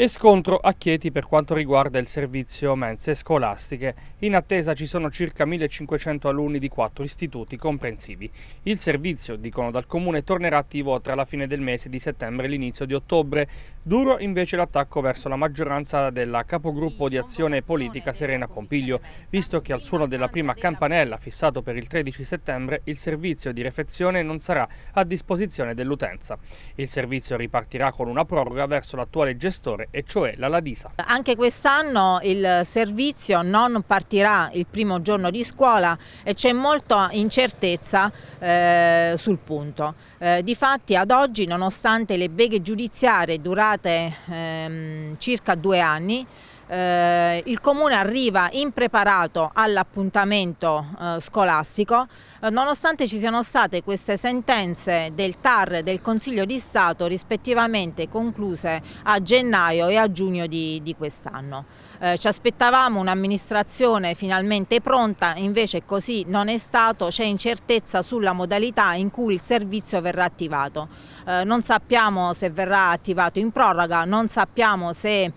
E scontro a Chieti per quanto riguarda il servizio mense scolastiche. In attesa ci sono circa 1500 alunni di quattro istituti comprensivi. Il servizio, dicono dal comune, tornerà attivo tra la fine del mese di settembre e l'inizio di ottobre. Duro invece l'attacco verso la maggioranza della capogruppo di azione politica Serena Pompiglio, visto che al suono della prima campanella fissato per il 13 settembre il servizio di refezione non sarà a disposizione dell'utenza. Il servizio ripartirà con una proroga verso l'attuale gestore e cioè la Ladisa. Anche quest'anno il servizio non partirà il primo giorno di scuola e c'è molta incertezza eh, sul punto. Eh, difatti ad oggi nonostante le beghe giudiziarie durate durate ehm, circa due anni eh, il comune arriva impreparato all'appuntamento eh, scolastico eh, nonostante ci siano state queste sentenze del TAR e del Consiglio di Stato rispettivamente concluse a gennaio e a giugno di, di quest'anno. Eh, ci aspettavamo un'amministrazione finalmente pronta, invece così non è stato, c'è incertezza sulla modalità in cui il servizio verrà attivato. Eh, non sappiamo se verrà attivato in proroga, non sappiamo se eh,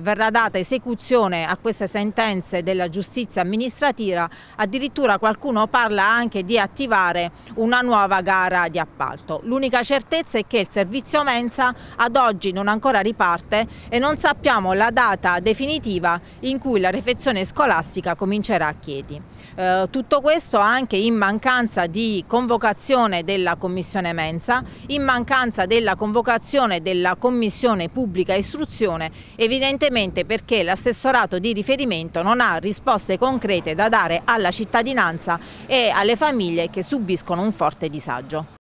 verrà data data esecuzione a queste sentenze della giustizia amministrativa, addirittura qualcuno parla anche di attivare una nuova gara di appalto. L'unica certezza è che il servizio mensa ad oggi non ancora riparte e non sappiamo la data definitiva in cui la refezione scolastica comincerà a Chieti. Eh, tutto questo anche in mancanza di convocazione della Commissione Mensa, in mancanza della convocazione della Commissione Pubblica Istruzione, evidentemente perché perché l'assessorato di riferimento non ha risposte concrete da dare alla cittadinanza e alle famiglie che subiscono un forte disagio.